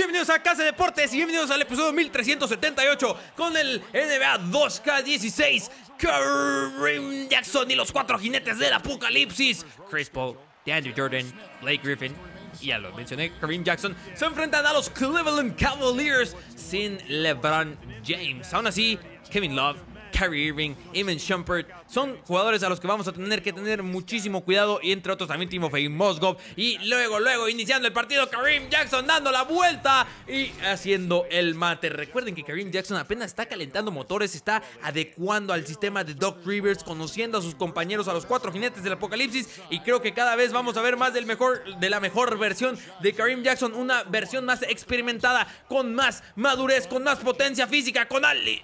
Bienvenidos a Casa de Deportes y bienvenidos al episodio 1378 con el NBA 2K16. Kareem Jackson y los cuatro jinetes del apocalipsis. Chris Paul, DeAndre Jordan, Blake Griffin. Y ya lo mencioné, Kareem Jackson se enfrentan a los Cleveland Cavaliers sin LeBron James. Aún así, Kevin Love Harry Irving, Eamon Shumpert. Son jugadores a los que vamos a tener que tener muchísimo cuidado. Y entre otros también Timofey Mosgov. Y luego, luego, iniciando el partido, Karim Jackson dando la vuelta y haciendo el mate. Recuerden que Karim Jackson apenas está calentando motores, está adecuando al sistema de Doc Rivers, conociendo a sus compañeros, a los cuatro jinetes del apocalipsis. Y creo que cada vez vamos a ver más del mejor, de la mejor versión de Karim Jackson. Una versión más experimentada, con más madurez, con más potencia física, con Ali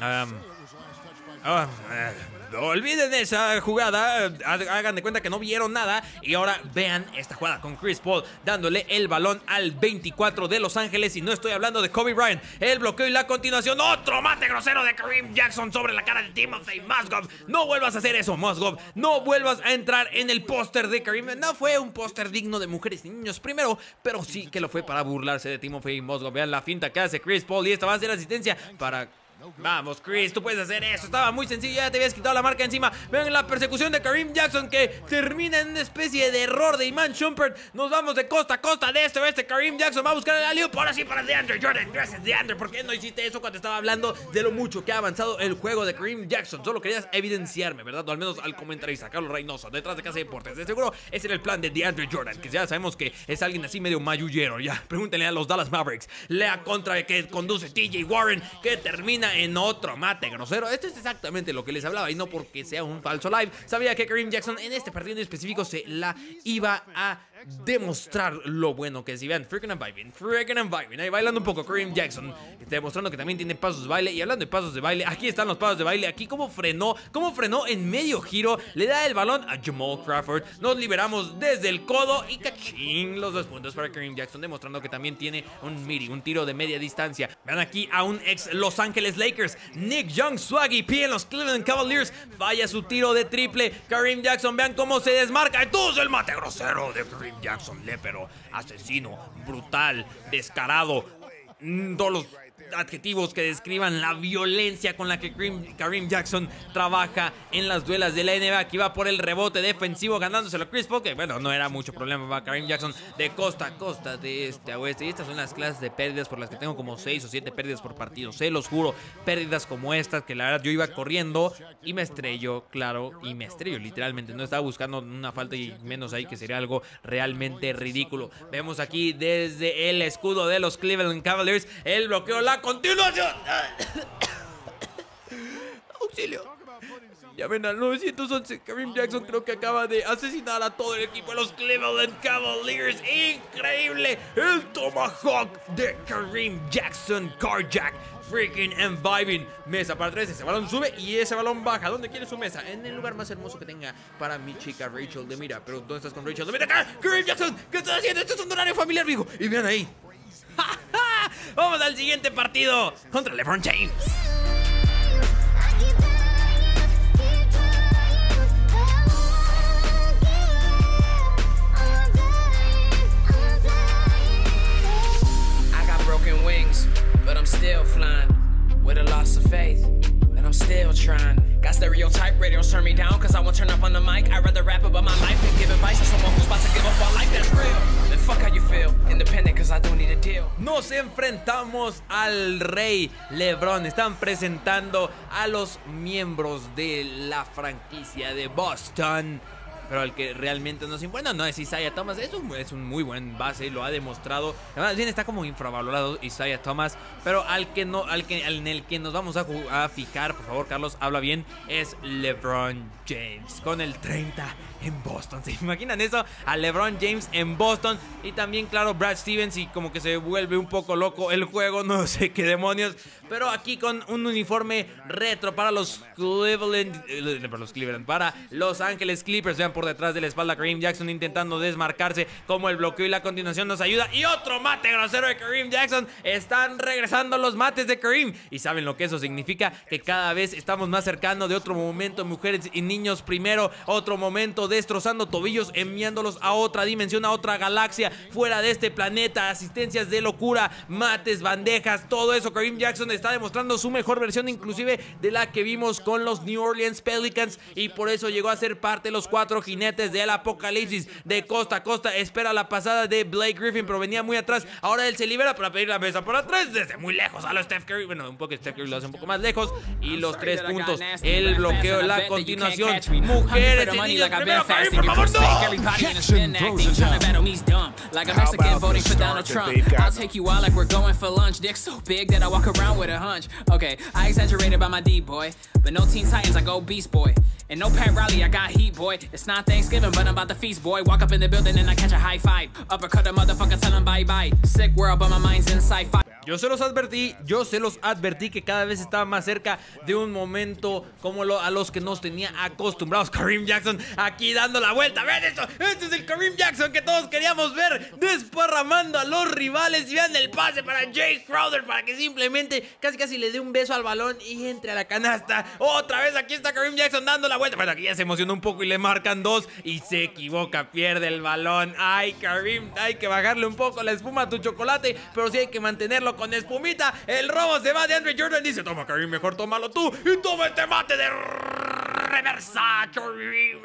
Um, oh, No olviden esa jugada, hagan de cuenta que no vieron nada y ahora vean esta jugada con Chris Paul dándole el balón al 24 de Los Ángeles y no estoy hablando de Kobe Bryant, el bloqueo y la continuación, otro mate grosero de Kareem Jackson sobre la cara de Timothy Musgrove. no vuelvas a hacer eso Musgrove, no vuelvas a entrar en el póster de Kareem, no fue un póster digno de mujeres y niños primero, pero sí que lo fue para burlarse de Timothy Musgrove, vean la finta que hace Chris Paul y esta va a ser asistencia para Vamos, Chris, tú puedes hacer eso. Estaba muy sencillo, ya te habías quitado la marca encima. Vean la persecución de Kareem Jackson que termina en una especie de error de Iman Shumpert. Nos vamos de costa a costa de este oeste. Karim Jackson va a buscar el alio. Por así para DeAndre Jordan. Gracias, DeAndre. ¿Por qué no hiciste eso cuando estaba hablando de lo mucho que ha avanzado el juego de Kareem Jackson? Solo querías evidenciarme, ¿verdad? O al menos al comentarista Carlos Reynoso, detrás de Casa de Deportes. De seguro, ese era el plan de DeAndre Jordan, que ya sabemos que es alguien así medio mayullero. Ya, pregúntenle a los Dallas Mavericks. Lea contra que conduce TJ Warren, que termina en otro mate grosero. Esto es exactamente lo que les hablaba y no porque sea un falso live. Sabía que Kareem Jackson en este partido en específico se la iba a demostrar lo bueno que es. Y vean, freaking and vibing, freaking and vibing. Ahí bailando un poco Kareem Jackson, este, demostrando que también tiene pasos de baile. Y hablando de pasos de baile, aquí están los pasos de baile. Aquí como frenó, como frenó en medio giro, le da el balón a Jamal Crawford. Nos liberamos desde el codo y cachín los dos puntos para Kareem Jackson, demostrando que también tiene un miri, un tiro de media distancia. Vean aquí a un ex Los Ángeles Lakers, Nick Young, Swaggy P en los Cleveland Cavaliers. Falla su tiro de triple. Kareem Jackson, vean cómo se desmarca. todo el mate grosero de Kareem Jackson, Lepero, asesino, brutal, descarado, mm, todos los adjetivos que describan la violencia con la que Karim, Jackson trabaja en las duelas de la NBA. Aquí va por el rebote defensivo ganándoselo Chris Paul, bueno, no era mucho problema para Karim Jackson de costa a costa, de este a oeste. Y estas son las clases de pérdidas por las que tengo como 6 o 7 pérdidas por partido. Se los juro, pérdidas como estas, que la verdad yo iba corriendo y me estrello, claro, y me estrello literalmente. No estaba buscando una falta y menos ahí que sería algo realmente ridículo. Vemos aquí desde el escudo de los Cleveland Cavaliers el bloqueo la continuación. Auxilio. Ya ven al 911. Kareem Jackson creo que acaba de asesinar a todo el equipo de los Cleveland Cavaliers. Increíble. El Tomahawk de Kareem Jackson Carjack. Freaking and vibing. Mesa para tres. Ese balón sube y ese balón baja. ¿Dónde quiere su mesa? En el lugar más hermoso que tenga para mi chica Rachel de Mira. Pero ¿dónde estás con Rachel de Mira? ¡Karim Jackson! ¿Qué estás haciendo? Esto es un horario familiar, viejo. Y vean ahí. ¡Ja! Vamos al siguiente partido contra LeBron James. but I'm still flying with a loss of faith, and I'm still trying. Got stereotype radios turn me down, cause I won't turn up on the mic. I'd rather rap about my life than give advice to someone who's about to give up on life. That's real. Nos enfrentamos al rey LeBron. Están presentando a los miembros de la franquicia de Boston. Pero al que realmente nos importa no es Isaiah Thomas. Es un, es un muy buen base, lo ha demostrado. Además, bien está como infravalorado Isaiah Thomas. Pero al que no, al que, en el que nos vamos a, a fijar, por favor, Carlos, habla bien, es LeBron James. Con el 30 en Boston. ¿Se imaginan eso? A LeBron James en Boston. Y también, claro, Brad Stevens y como que se vuelve un poco loco el juego, no sé qué demonios. Pero aquí con un uniforme retro para los Cleveland, eh, para los Cleveland, para Los Ángeles Clippers. Vean por detrás de la espalda Kareem Jackson intentando desmarcarse como el bloqueo y la continuación nos ayuda. Y otro mate grosero de Kareem Jackson. Están regresando los mates de Kareem. Y saben lo que eso significa, que cada vez estamos más cercanos de otro momento, mujeres y niños primero, otro momento destrozando tobillos, enviándolos a otra dimensión, a otra galaxia, fuera de este planeta, asistencias de locura, mates, bandejas, todo eso. Kareem Jackson está demostrando su mejor versión, inclusive de la que vimos con los New Orleans Pelicans, y por eso llegó a ser parte de los cuatro jinetes del apocalipsis de costa a costa. Espera la pasada de Blake Griffin, pero venía muy atrás. Ahora él se libera para pedir la mesa por atrás desde muy lejos a lo Steph Curry. Bueno, un poco Steph Curry lo hace un poco más lejos. Y los tres puntos, el bloqueo, la continuación. Mujeres y la Instead of fasting, you forsake everybody in the spin acting. Trying to battle me's dumb. Like a Mexican voting for Donald Trump. I'll take you out like we're going for lunch. Dick so big that I walk around with a hunch. Okay, I exaggerated by my D-boy. But no Teen Titans, I go Beast Boy. And no Pat Riley, I got heat, boy. It's not Thanksgiving, but I'm about to feast, boy. Walk up in the building and I catch a high five. Uppercut a motherfucker, tell him bye-bye. Sick world, but my mind's in sci-fi. Yo se los advertí, yo se los advertí que cada vez estaba más cerca de un momento como lo, a los que nos tenía acostumbrados. Karim Jackson aquí dando la vuelta. Vean esto, este es el Karim Jackson que todos queríamos ver desparramando a los rivales. Y vean el pase para Jay Crowder para que simplemente casi casi le dé un beso al balón y entre a la canasta. Otra vez aquí está Karim Jackson dando la vuelta. Bueno, aquí ya se emocionó un poco y le marcan dos y se equivoca, pierde el balón. Ay, Karim, hay que bajarle un poco la espuma a tu chocolate, pero sí hay que mantenerlo con espumita. El robo se va de Andrew Jordan. Dice, toma, Karim, mejor tómalo tú. Y toma este mate de Versace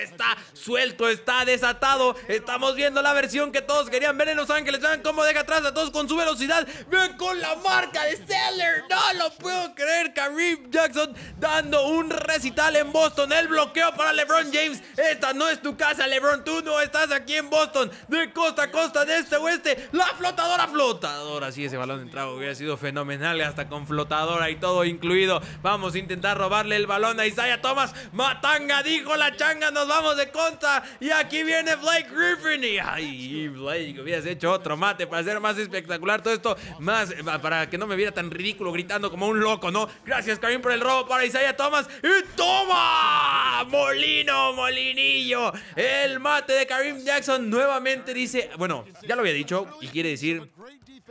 está suelto, está desatado. Estamos viendo la versión que todos querían ver en Los Ángeles. Vean cómo deja atrás a todos con su velocidad. ven con la marca de Seller. No lo puedo creer. Kareem Jackson dando un recital en Boston. El bloqueo para LeBron James. Esta no es tu casa, LeBron. Tú no estás aquí en Boston. De costa a costa, de este a oeste. La flotadora, flotadora. Sí, ese balón de entrado hubiera sido fenomenal. Hasta con flotadora y todo incluido. Vamos a intentar robarle el balón a Isaiah Thomas. Mata tanga, dijo la changa, nos vamos de conta. Y aquí viene Blake Griffin. Y ay, Blake, hubieras hecho otro mate para hacer más espectacular todo esto, más para que no me viera tan ridículo gritando como un loco, ¿no? Gracias, Karim, por el robo para Isaiah Thomas. ¡Y toma! Molino, molinillo. El mate de Karim Jackson nuevamente dice, bueno, ya lo había dicho y quiere decir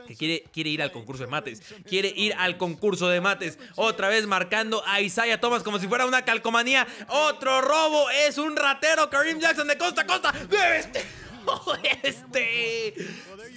que quiere, quiere ir al concurso de mates. Quiere ir al concurso de mates. Otra vez marcando a Isaiah Thomas como si fuera una calcomanía. Otro robo. Es un ratero. Karim Jackson de costa a costa. este! este.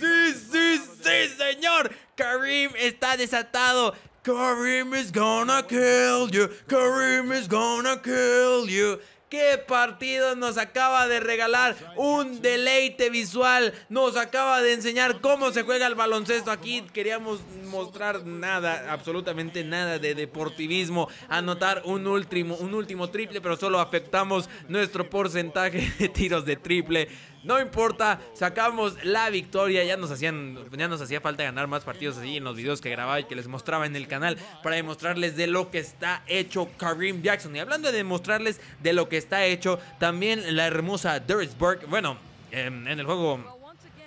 Sí, sí, sí, señor. Karim está desatado. Kareem is gonna kill you. Kareem is gonna kill you. ¿Qué partido nos acaba de regalar? Un deleite visual. Nos acaba de enseñar cómo se juega el baloncesto. Aquí queríamos mostrar nada, absolutamente nada de deportivismo. Anotar un último, un último triple, pero solo afectamos nuestro porcentaje de tiros de triple. No importa, sacamos la victoria. Ya nos hacían, ya nos hacía falta ganar más partidos así en los videos que grababa y que les mostraba en el canal para demostrarles de lo que está hecho Kareem Jackson. Y hablando de demostrarles de lo que está hecho, también la hermosa Doris Burke. Bueno, en el juego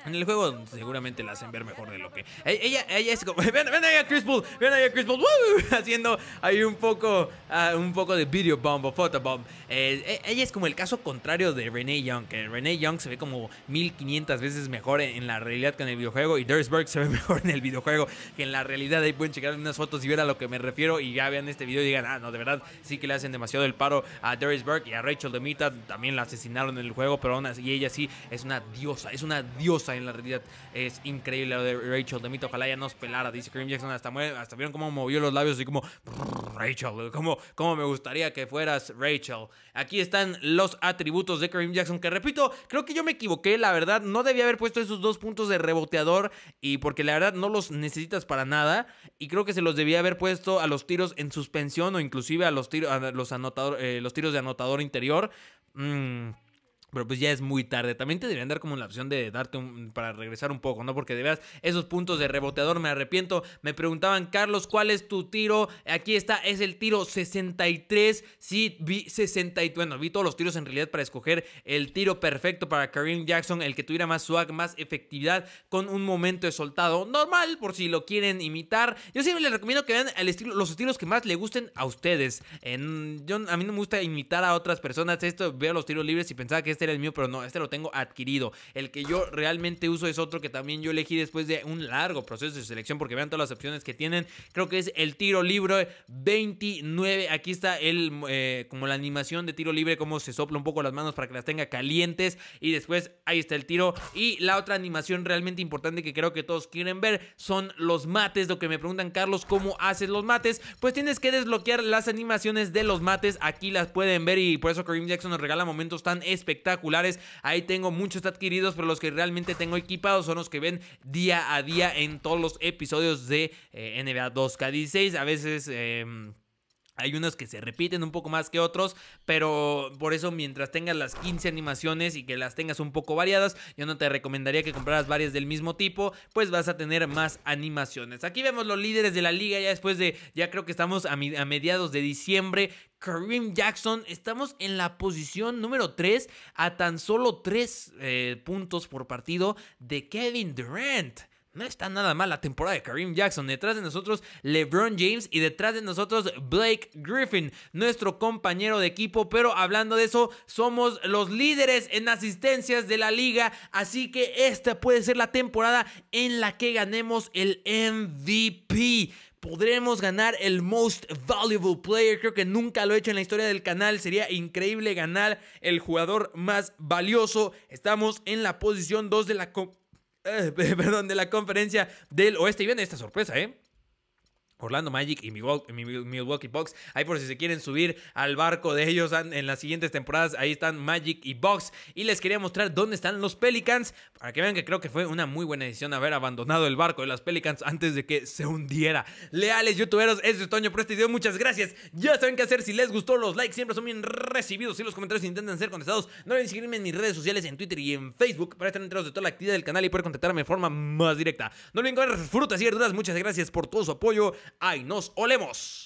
en el juego seguramente la hacen ver mejor de lo que... Eh, ella, es como... Ven, ven ahí a Chris Paul, ven ahí a Chris uh, Haciendo ahí un poco, ah, un poco de video bomb o photobomb. Eh, eh, ella es como el caso contrario de Renee Young. Que Renee Young se ve como 1500 veces mejor en, la realidad que en el videojuego. Y Burke se ve mejor en el videojuego que en la realidad. Ahí pueden checar unas fotos y ver a lo que me refiero. Y ya vean este video y digan, ah, no, de verdad, sí que le hacen demasiado el paro a Darius Burke y a Rachel Demita. También la asesinaron en el juego, pero aún así ella sí es una diosa. Es una diosa en la realidad es increíble. Lo de Rachel de Mito, ojalá ya nos pelara, dice Kareem Jackson. Hasta, vieron cómo movió los labios y como Rachel, como, me gustaría que fueras Rachel. Aquí están los atributos de Kareem Jackson, que repito, creo que yo me equivoqué, la verdad, no debía haber puesto esos dos puntos de reboteador y porque la verdad no los necesitas para nada y creo que se los debía haber puesto a los tiros en suspensión o inclusive a los tiros, los, anotador, eh, los tiros de anotador interior. Mmm... Pero pues ya es muy tarde. También te deberían dar como la opción de darte un, para regresar un poco, ¿no? Porque de veras, esos puntos de reboteador, me arrepiento. Me preguntaban, Carlos, ¿cuál es tu tiro? Aquí está, es el tiro 63. Sí, vi 63. Bueno, vi todos los tiros en realidad para escoger el tiro perfecto para Kareem Jackson, el que tuviera más swag, más efectividad, con un momento de soltado normal, por si lo quieren imitar. Yo siempre les recomiendo que vean el estilo, los estilos que más le gusten a ustedes. En, yo, a mí no me gusta imitar a otras personas. Esto, veo los tiros libres y pensaba que este el mío, pero no, este lo tengo adquirido. El que yo realmente uso es otro que también yo elegí después de un largo proceso de selección, porque vean todas las opciones que tienen. Creo que es el tiro libre 29. Aquí está el, eh, como la animación de tiro libre, cómo se sopla un poco las manos para que las tenga calientes. Y después ahí está el tiro. Y la otra animación realmente importante que creo que todos quieren ver son los mates. Lo que me preguntan, Carlos, ¿cómo haces los mates? Pues tienes que desbloquear las animaciones de los mates. Aquí las pueden ver y por eso Kareem Jackson nos regala momentos tan espectaculares Ahí tengo muchos adquiridos, pero los que realmente tengo equipados son los que ven día a día en todos los episodios de eh, NBA 2K16. A veces... Em, hay unos que se repiten un poco más que otros, pero por eso mientras tengas las 15 animaciones y que las tengas un poco variadas, yo no te recomendaría que compraras varias del mismo tipo, pues vas a tener más animaciones. Aquí vemos los líderes de la liga ya después de, ya creo que estamos a, mediados de diciembre, Kareem Jackson. Estamos en la posición número 3 a tan solo 3 eh, puntos por partido de Kevin Durant no está nada mal la temporada de Kareem Jackson. Detrás de nosotros LeBron James y detrás de nosotros Blake Griffin, nuestro compañero de equipo. Pero hablando de eso, somos los líderes en asistencias de la liga. Así que esta puede ser la temporada en la que ganemos el MVP podremos ganar el Most Valuable Player. Creo que nunca lo he hecho en la historia del canal. Sería increíble ganar el jugador más valioso. Estamos en la posición 2 de la... perdón, de la conferencia del oeste. Y viene esta sorpresa, ¿eh? Orlando Magic y Milwaukee Bucks. Ahí por si se quieren subir al barco de ellos en las siguientes temporadas. Ahí están Magic y Bucks. Y les quería mostrar dónde están los Pelicans. Para que vean que creo que fue una muy buena decisión haber abandonado el barco de las Pelicans antes de que se hundiera. Leales youtuberos, es de Toño por este video. Muchas gracias. Ya saben qué hacer. Si les gustó, los likes siempre son bien recibidos. Si los comentarios intentan ser contestados, no olviden seguirme en mis redes sociales, en Twitter y en Facebook. Para estar enterados de toda la actividad del canal y poder contactarme de forma más directa. No olviden comer frutas y verduras. Muchas gracias por todo su apoyo. Ay, nos olemos.